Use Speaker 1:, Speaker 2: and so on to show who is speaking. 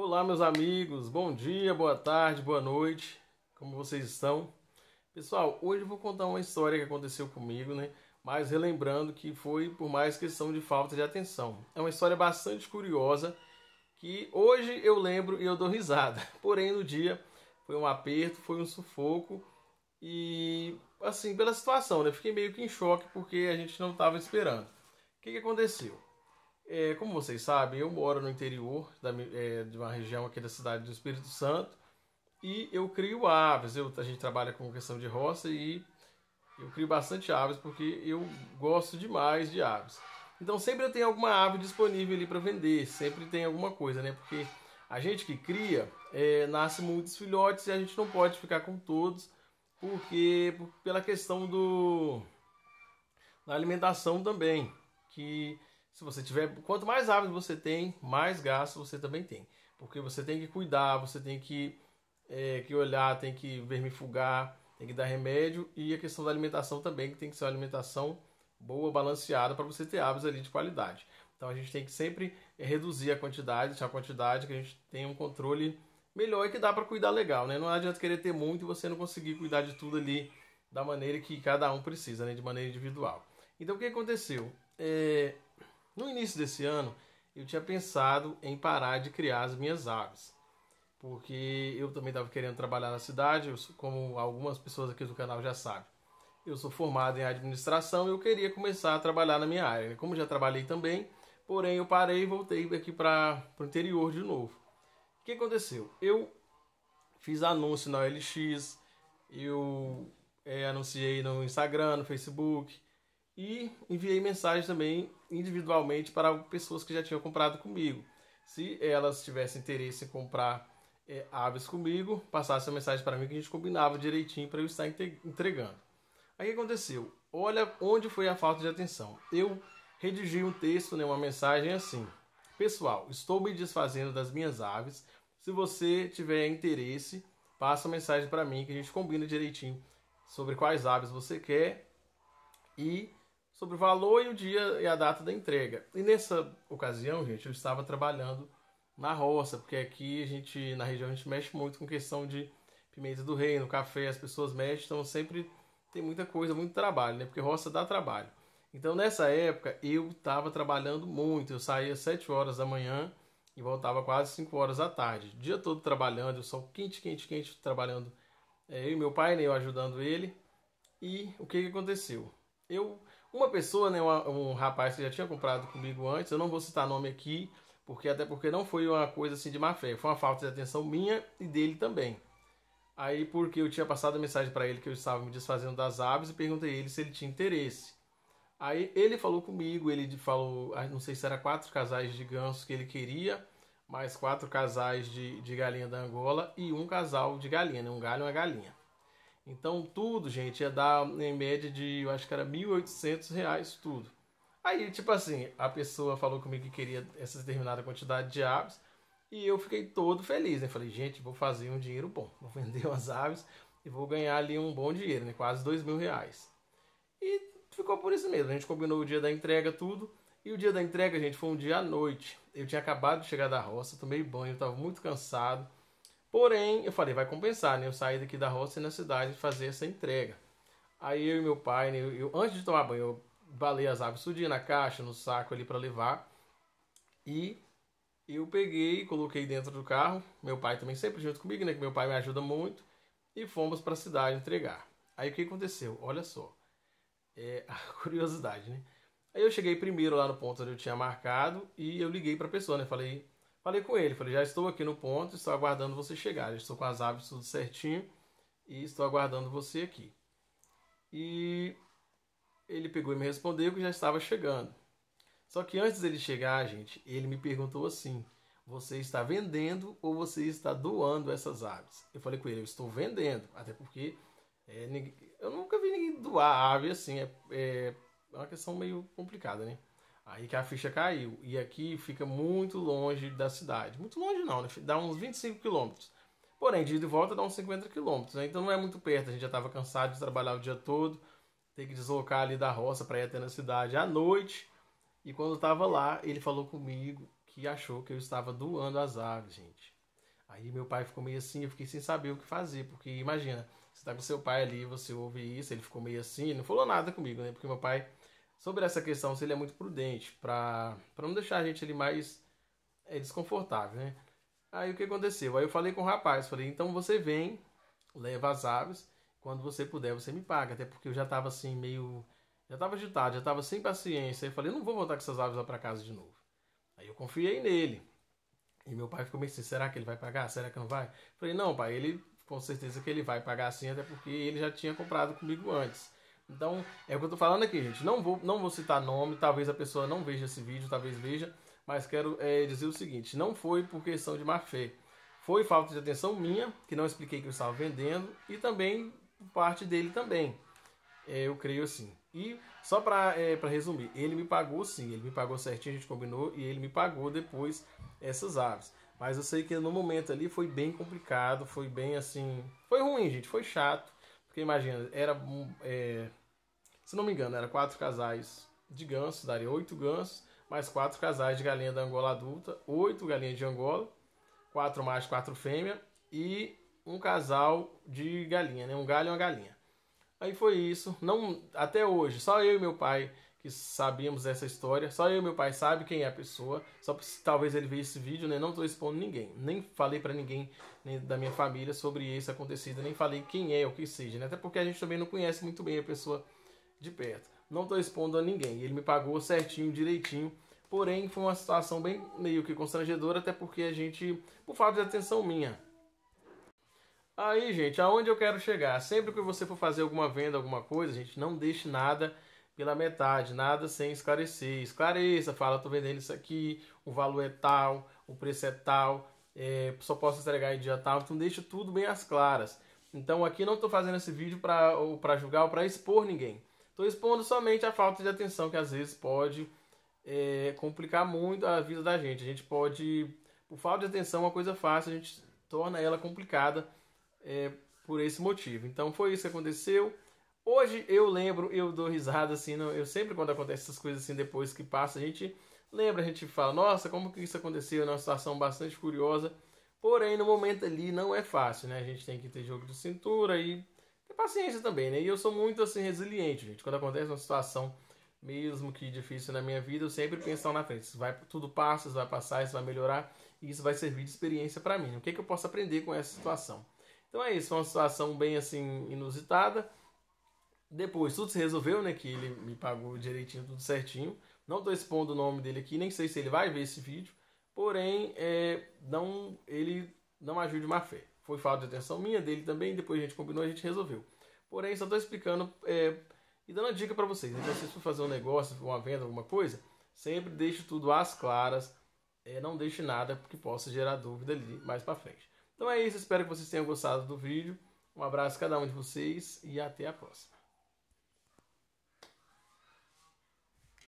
Speaker 1: Olá, meus amigos, bom dia, boa tarde, boa noite, como vocês estão? Pessoal, hoje eu vou contar uma história que aconteceu comigo, né? Mas relembrando que foi por mais questão de falta de atenção. É uma história bastante curiosa que hoje eu lembro e eu dou risada. Porém, no dia foi um aperto, foi um sufoco e, assim, pela situação, né? Fiquei meio que em choque porque a gente não estava esperando. O que, que aconteceu? É, como vocês sabem, eu moro no interior da, é, de uma região aqui da cidade do Espírito Santo e eu crio aves. Eu, a gente trabalha com questão de roça e eu crio bastante aves porque eu gosto demais de aves. Então sempre eu tenho alguma ave disponível ali para vender, sempre tem alguma coisa, né? Porque a gente que cria, é, nasce muitos filhotes e a gente não pode ficar com todos, porque pela questão do da alimentação também, que se você tiver, quanto mais aves você tem, mais gasto você também tem. Porque você tem que cuidar, você tem que, é, que olhar, tem que vermifugar, tem que dar remédio e a questão da alimentação também, que tem que ser uma alimentação boa, balanceada para você ter aves ali de qualidade. Então a gente tem que sempre é, reduzir a quantidade, deixar a quantidade que a gente tem um controle melhor e que dá para cuidar legal, né? Não adianta querer ter muito e você não conseguir cuidar de tudo ali da maneira que cada um precisa, né? De maneira individual. Então o que aconteceu? É, no início desse ano, eu tinha pensado em parar de criar as minhas aves, porque eu também estava querendo trabalhar na cidade, como algumas pessoas aqui do canal já sabem. Eu sou formado em administração e eu queria começar a trabalhar na minha área. Né? Como já trabalhei também, porém eu parei e voltei aqui para o interior de novo. O que aconteceu? Eu fiz anúncio na OLX, eu é, anunciei no Instagram, no Facebook, e enviei mensagem também individualmente para pessoas que já tinham comprado comigo. Se elas tivessem interesse em comprar é, aves comigo, passasse a mensagem para mim que a gente combinava direitinho para eu estar entregando. Aí aconteceu. Olha onde foi a falta de atenção. Eu redigi um texto, né, uma mensagem assim: Pessoal, estou me desfazendo das minhas aves. Se você tiver interesse, passa a mensagem para mim que a gente combina direitinho sobre quais aves você quer e sobre o valor e o dia e a data da entrega. E nessa ocasião, gente, eu estava trabalhando na roça, porque aqui a gente, na região, a gente mexe muito com questão de pimenta do reino, café, as pessoas mexem, então sempre tem muita coisa, muito trabalho, né? Porque roça dá trabalho. Então nessa época eu estava trabalhando muito, eu saía às 7 horas da manhã e voltava quase 5 horas da tarde. dia todo trabalhando, o sol quente, quente, quente, trabalhando eh, eu e meu pai, né, eu ajudando ele. E o que, que aconteceu? eu uma pessoa, né, um, um rapaz que já tinha comprado comigo antes, eu não vou citar nome aqui, porque até porque não foi uma coisa assim de má fé, foi uma falta de atenção minha e dele também. Aí porque eu tinha passado a mensagem para ele que eu estava me desfazendo das aves e perguntei a ele se ele tinha interesse. Aí ele falou comigo, ele falou, ah, não sei se era quatro casais de gansos que ele queria, mais quatro casais de, de galinha da Angola e um casal de galinha, né? um galho e uma galinha. Então tudo, gente, ia dar em média de, eu acho que era 1.800 reais tudo. Aí, tipo assim, a pessoa falou comigo que queria essa determinada quantidade de aves e eu fiquei todo feliz, né? Falei, gente, vou fazer um dinheiro bom, vou vender umas aves e vou ganhar ali um bom dinheiro, né? Quase dois mil reais. E ficou por isso mesmo. A gente combinou o dia da entrega, tudo. E o dia da entrega, gente, foi um dia à noite. Eu tinha acabado de chegar da roça, tomei banho, estava muito cansado. Porém, eu falei, vai compensar, né? Eu sair daqui da roça e na cidade fazer essa entrega. Aí eu e meu pai, né? eu, antes de tomar banho, eu balei as aves subi na caixa, no saco ali para levar. E eu peguei, coloquei dentro do carro. Meu pai também sempre junto comigo, né? Que meu pai me ajuda muito. E fomos para a cidade entregar. Aí o que aconteceu? Olha só. É a curiosidade, né? Aí eu cheguei primeiro lá no ponto onde eu tinha marcado e eu liguei para a pessoa, né? Falei, Falei com ele, falei, já estou aqui no ponto, estou aguardando você chegar. Já estou com as aves tudo certinho e estou aguardando você aqui. E ele pegou e me respondeu que já estava chegando. Só que antes dele chegar, gente, ele me perguntou assim: você está vendendo ou você está doando essas aves? Eu falei com ele: eu estou vendendo, até porque é, eu nunca vi ninguém doar ave assim, é, é uma questão meio complicada, né? Aí que a ficha caiu. E aqui fica muito longe da cidade. Muito longe não, né? Dá uns 25 quilômetros. Porém, de ida e volta dá uns 50 quilômetros, né? Então não é muito perto. A gente já estava cansado de trabalhar o dia todo. Ter que deslocar ali da roça para ir até na cidade à noite. E quando eu estava lá, ele falou comigo que achou que eu estava doando as aves, gente. Aí meu pai ficou meio assim, eu fiquei sem saber o que fazer. Porque imagina, você está com seu pai ali, você ouve isso, ele ficou meio assim. não falou nada comigo, né? Porque meu pai sobre essa questão se ele é muito prudente, para não deixar a gente ali mais é, desconfortável, né? Aí o que aconteceu? Aí eu falei com o rapaz, falei, então você vem, leva as aves, quando você puder você me paga, até porque eu já estava assim meio, já estava agitado, já estava sem paciência, aí eu falei, não vou voltar com essas aves lá para casa de novo. Aí eu confiei nele, e meu pai ficou meio assim, será que ele vai pagar? Será que não vai? falei, não pai, ele com certeza que ele vai pagar sim, até porque ele já tinha comprado comigo antes. Então, é o que eu tô falando aqui, gente. Não vou, não vou citar nome, talvez a pessoa não veja esse vídeo, talvez veja, mas quero é, dizer o seguinte: não foi por questão de má fé. Foi falta de atenção minha, que não expliquei que eu estava vendendo, e também parte dele também. É, eu creio assim. E só para é, resumir, ele me pagou sim, ele me pagou certinho, a gente combinou, e ele me pagou depois essas aves. Mas eu sei que no momento ali foi bem complicado, foi bem assim. Foi ruim, gente, foi chato porque imagina, era. É, se não me engano, era quatro casais de gansos, daria oito gansos, mais quatro casais de galinha da Angola adulta, oito galinhas de Angola, quatro machos, quatro fêmeas e um casal de galinha, né? Um galho e uma galinha. Aí foi isso. Não, até hoje, só eu e meu pai que sabíamos essa história. Só eu e meu pai sabe quem é a pessoa. Só talvez ele veja esse vídeo, né? Não estou expondo ninguém. Nem falei para ninguém nem né, da minha família sobre isso acontecido. Nem falei quem é ou que seja, né? Até porque a gente também não conhece muito bem a pessoa de perto. Não estou expondo a ninguém. Ele me pagou certinho, direitinho. Porém, foi uma situação bem meio que constrangedora, até porque a gente, por falta de atenção minha. Aí, gente, aonde eu quero chegar? Sempre que você for fazer alguma venda, alguma coisa, gente, não deixe nada pela metade, nada sem esclarecer. Esclareça, fala, estou vendendo isso aqui, o valor é tal, o preço é tal, é, só posso entregar em dia tal, então deixa tudo bem às claras. Então aqui não estou fazendo esse vídeo para julgar ou para expor ninguém. Estou expondo somente a falta de atenção que às vezes pode é, complicar muito a vida da gente. A gente pode, por falta de atenção, uma coisa fácil, a gente torna ela complicada é, por esse motivo. Então foi isso que aconteceu. Hoje eu lembro, eu dou risada assim, eu sempre quando acontece essas coisas assim depois que passa, a gente lembra, a gente fala, nossa, como que isso aconteceu? É uma situação bastante curiosa. Porém, no momento ali não é fácil, né? A gente tem que ter jogo de cintura e ter paciência também, né? E eu sou muito assim resiliente, gente. Quando acontece uma situação mesmo que difícil na minha vida, eu sempre penso na frente. Isso vai tudo passa, isso vai passar, isso vai melhorar e isso vai servir de experiência para mim. Né? O que, é que eu posso aprender com essa situação? Então é isso, foi uma situação bem assim inusitada depois tudo se resolveu, né? Que ele me pagou direitinho, tudo certinho. Não tô expondo o nome dele aqui, nem sei se ele vai ver esse vídeo. Porém, é, não, ele não agiu de má fé. Foi falta de atenção minha, dele também. Depois a gente combinou, a gente resolveu. Porém, só tô explicando é, e dando dica para vocês. Né? Então, se vocês for fazer um negócio, uma venda, alguma coisa, sempre deixe tudo às claras. É, não deixe nada que possa gerar dúvida ali mais para frente. Então é isso, espero que vocês tenham gostado do vídeo. Um abraço a cada um de vocês e até a próxima.